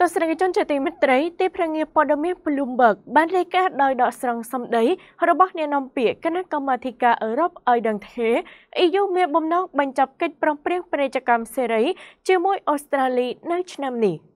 ទស្សនិកជនជាទីមេត្រីទីភ្នាក់ងារព័ត៌មាន Bloomberg បានរាយការណ៍ដោយដកស្រង់សម្ដីរបស់អ្នកនាំពាក្យគណៈកម្មាធិការអឺរ៉ុបឲ្យដឹងថា EU មានបំណងបញ្ចប់កិច្ចព្រមព្រៀងពាណិជ្ជកម្មសេរីជាមួយអូស្ត្រាលីនៅឆ្នាំនេះ។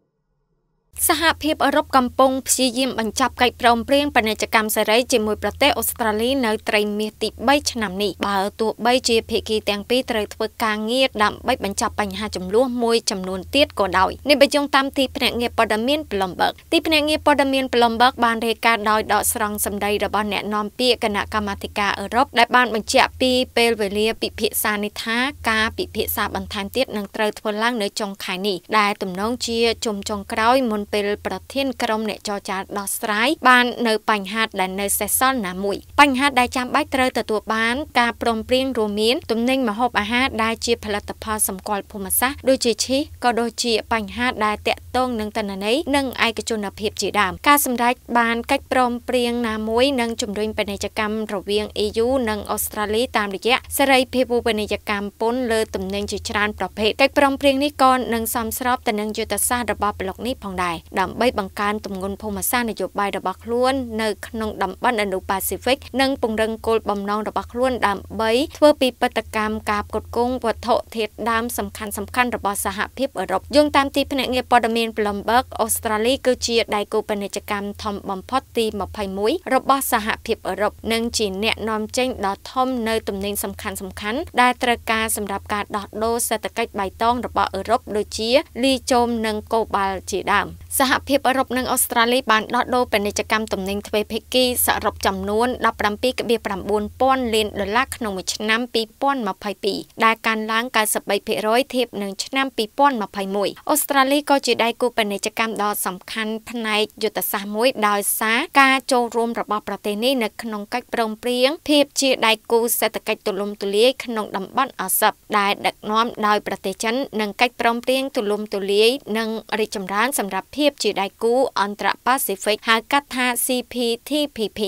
សហភាពអឺរ៉ុបកំពុងព្យាយាមបញ្ចប់កិច្ចព្រមព្រៀងពាណិជ្ជកម្មសេរីជាមួយប្រទេសអូស្ត្រាលីនៅត្រីមាសទី3ឆ្នាំនេះបើទោះបីជាភាគីទាំងពីរត្រូវធ្វើការងារដើម្បីបញ្ចប់បញ្ហាចំនួនមួយចំនួនទៀតក៏ដោយនេះបញ្ជាក់តាមទីភ្នាក់ងារព័ត៌មាន Bloomberg ទីភ្នាក់ងារព័ត៌មាន Bloomberg បានរាយការណ៍ដោយដកស្រង់សម្ដីរបស់អ្នកនាំពាក្យគណៈកម្មាធិការអឺរ៉ុបដែលបានបញ្ជាក់ពីពេលវេលាពិភាក្សានេះថាការពិភាក្សាបន្ថែមទៀតនឹងត្រូវធ្វើឡើងនៅចុងខែនេះដែលទំនងជាជុំចុងក្រោយមុនពេលប្រធានក្រុមអ្នកចរចាដោះស្រាយបាននៅ បញ្ហាដែលនៅសេសសល់ណាមួយ បញ្ហាដែលចាំបាច់ត្រូវទទួលបានការព្រមព្រៀងរួមមានទំនិញម្ហូបអាហារដែលជា ផលិតផលសម្គាល់ភូមិសាស្ត្រដូចជាឈីក៏ដូចជា បញ្ហាដែលតាក់ទងនឹងតនន័យនិងឯកជនភាពជាដើមការសម្រេចបានកិច្ចព្រមព្រៀងណាមួយនឹងជំរុញពាណិជ្ជកម្មរវាង EU និងអូស្ត្រាលីតាមរយៈសេរីភាពពាណិជ្ជកម្មពន្ធលើទំនិញជាច្រើនប្រភេទកិច្ចព្រមព្រៀងនេះក៏នឹងសមស្របទៅនឹងយុទ្ធសាស្ត្ររបស់ប្លុកនេះផងដែរដែរដើម្បីបង្កើនទម្ងន់ភូមិសាស្ត្រនយោបាយរបស់ខ្លួននៅក្នុងតំបន់អនុប៉ាស៊ីហ្វិកនិងពង្រឹងគោលបំណងរបស់ខ្លួនដើម្បី ធ្វើពីបដកម្មការផ្គត់ផ្គង់វត្ថុធាតុដើមសំខាន់សំខាន់របស់សហភាពអឺរ៉ុបយោងតាមទីភ្នាក់ងារព័ត៌មាន Bloomberg អូស្ត្រាលីគឺជាដៃគូពាណិជ្ជកម្មធំបំផុតទី21របស់សហភាពអឺរ៉ុបនិងជាអ្នកនាំចេញដ៏ធំនៅទំនិញសំខាន់សំខាន់ដែលត្រូវការសម្រាប់ការដោះដូរសេដ្ឋកិច្ចបៃតងរបស់អឺរ៉ុប ដូចជាលីជូមនិងកូបាល់ជាដើម។សហភាពអឺរ៉ុបនិងអូស្ត្រាលីបានដោះដូរពាណិជ្ជកម្មទំនិញទ្វេភាគីសរុបចំនួន17.9000លានដុល្លារក្នុងមួយឆ្នាំ2022ដែលកើនឡើង93%ធៀបនឹងឆ្នាំ2021អូស្ត្រាលីក៏ជាដៃគូពាណិជ្ជកម្មដ៏សំខាន់ផ្នែកយុទ្ធសាស្ត្រមួយ ដោយសារការចូលរួមរបស់ប្រទេសនេះនៅក្នុងកិច្ចព្រមព្រៀងភាពជាដៃគូសេដ្ឋកិច្ចទូលំទូលាយក្នុងតំបន់អាស៊ានដែលដឹកនាំដោយប្រទេសចិននិងកិច្ចព្រមព្រៀងទូលំទូលាយនិងរីកចម្រើនសម្រាប់ភាពជាដៃគូអន្តរប៉ាស៊ីហ្វិកហៅកាត់ថា CPTPP